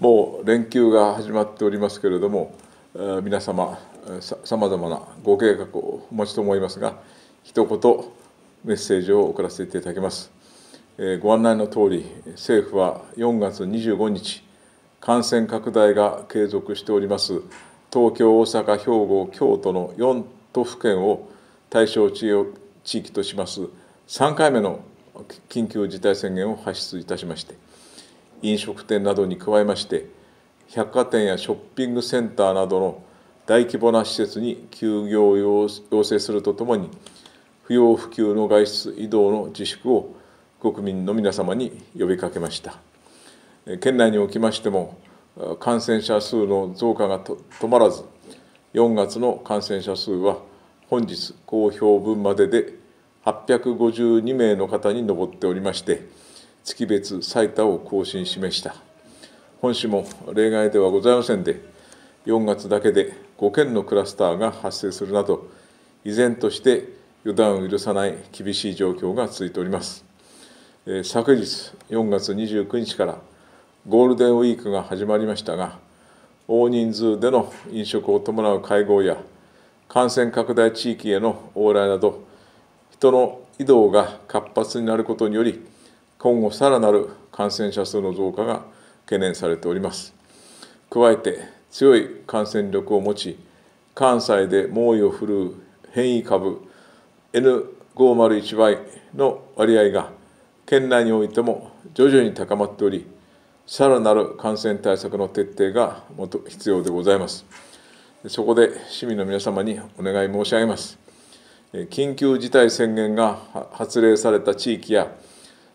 もう連休が始まっておりますけれども皆様さまざまなご計画をお持ちと思いますが一言メッセージを送らせていただきます、えー、ご案内の通り政府は4月25日感染拡大が継続しております東京大阪兵庫京都の4都府県を対象地域とします3回目の緊急事態宣言を発出いたしまして飲食店などに加えまして百貨店やショッピングセンターなどの大規模な施設に休業を要請するとともに不要不急の外出移動の自粛を国民の皆様に呼びかけました県内におきましても感染者数の増加が止まらず4月の感染者数は本日公表分までで852名の方に上っておりまして月別最多を更新しました。本市も例外ではございませんで、4月だけで5件のクラスターが発生するなど、依然として予断を許さない厳しい状況が続いております。えー、昨日4月29日からゴールデンウィークが始まりましたが、大人数での飲食を伴う会合や、感染拡大地域への往来など、人の移動が活発になることにより、今後さらなる感染者数の増加が懸念されております加えて強い感染力を持ち関西で猛威を振るう変異株 N501 倍の割合が県内においても徐々に高まっておりさらなる感染対策の徹底が必要でございますそこで市民の皆様にお願い申し上げます緊急事態宣言が発令された地域や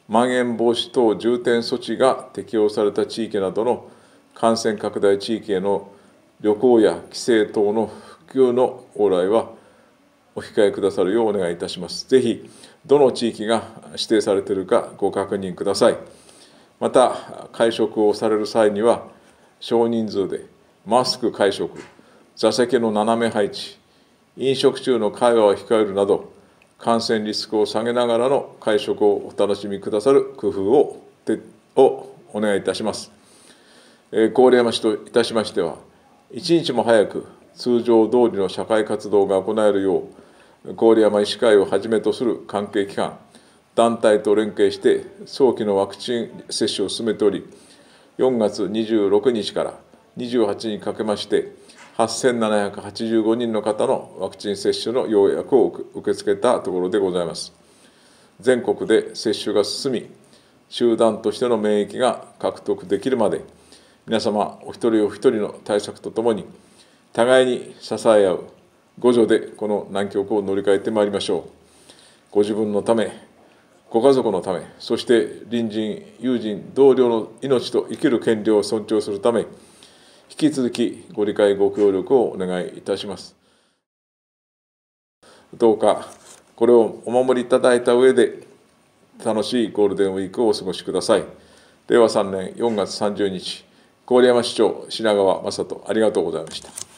まん延防止等重点措置が適用された地域などの感染拡大地域への旅行や帰省等の普及の往来はお控えくださるようお願いいたします。ぜひ、どの地域が指定されているかご確認ください。また、会食をされる際には、少人数でマスク会食、座席の斜め配置、飲食中の会話を控えるなど、感染リスクを下げながらの会食をお楽しみくださる工夫ををお願いいたします。え郡山市といたしましては、一日も早く通常通りの社会活動が行えるよう、郡山医師会をはじめとする関係機関、団体と連携して早期のワクチン接種を進めており、4月26日から28日にかけまして、8785人の方のワクチン接種の要約を受け付けたところでございます。全国で接種が進み、集団としての免疫が獲得できるまで、皆様お一人お一人の対策とともに、互いに支え合う、互助でこの難局を乗り換えてまいりましょう。ご自分のため、ご家族のため、そして隣人、友人、同僚の命と生きる権利を尊重するため、引き続きご理解ご協力をお願いいたしますどうかこれをお守りいただいた上で楽しいゴールデンウィークをお過ごしください令和3年4月30日郡山市長品川雅人ありがとうございました